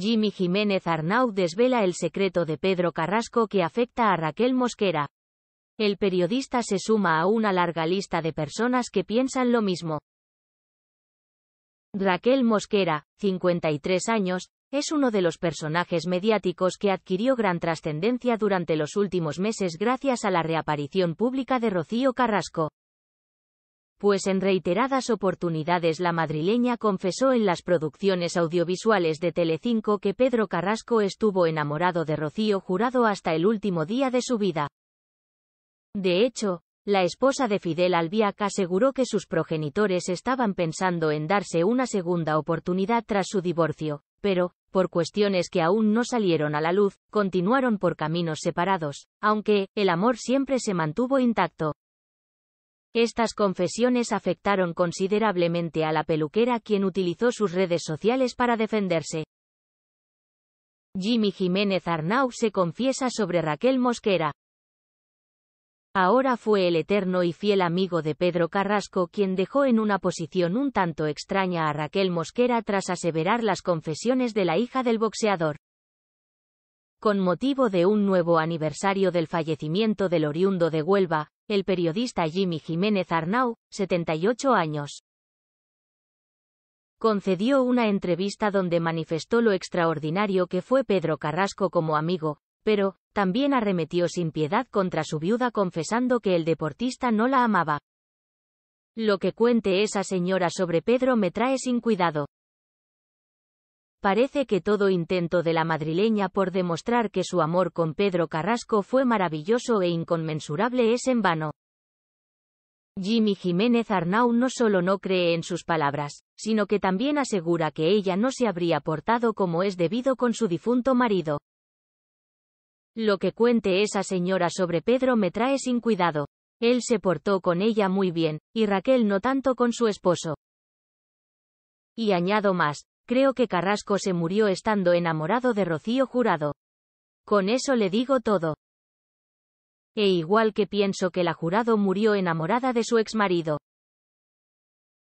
Jimmy Jiménez Arnau desvela el secreto de Pedro Carrasco que afecta a Raquel Mosquera. El periodista se suma a una larga lista de personas que piensan lo mismo. Raquel Mosquera, 53 años, es uno de los personajes mediáticos que adquirió gran trascendencia durante los últimos meses gracias a la reaparición pública de Rocío Carrasco pues en reiteradas oportunidades la madrileña confesó en las producciones audiovisuales de Telecinco que Pedro Carrasco estuvo enamorado de Rocío Jurado hasta el último día de su vida. De hecho, la esposa de Fidel Albiac aseguró que sus progenitores estaban pensando en darse una segunda oportunidad tras su divorcio, pero, por cuestiones que aún no salieron a la luz, continuaron por caminos separados, aunque, el amor siempre se mantuvo intacto. Estas confesiones afectaron considerablemente a la peluquera quien utilizó sus redes sociales para defenderse. Jimmy Jiménez Arnau se confiesa sobre Raquel Mosquera. Ahora fue el eterno y fiel amigo de Pedro Carrasco quien dejó en una posición un tanto extraña a Raquel Mosquera tras aseverar las confesiones de la hija del boxeador. Con motivo de un nuevo aniversario del fallecimiento del oriundo de Huelva, el periodista Jimmy Jiménez Arnau, 78 años. Concedió una entrevista donde manifestó lo extraordinario que fue Pedro Carrasco como amigo, pero, también arremetió sin piedad contra su viuda confesando que el deportista no la amaba. Lo que cuente esa señora sobre Pedro me trae sin cuidado. Parece que todo intento de la madrileña por demostrar que su amor con Pedro Carrasco fue maravilloso e inconmensurable es en vano. Jimmy Jiménez Arnau no solo no cree en sus palabras, sino que también asegura que ella no se habría portado como es debido con su difunto marido. Lo que cuente esa señora sobre Pedro me trae sin cuidado. Él se portó con ella muy bien, y Raquel no tanto con su esposo. Y añado más, Creo que Carrasco se murió estando enamorado de Rocío Jurado. Con eso le digo todo. E igual que pienso que la Jurado murió enamorada de su exmarido.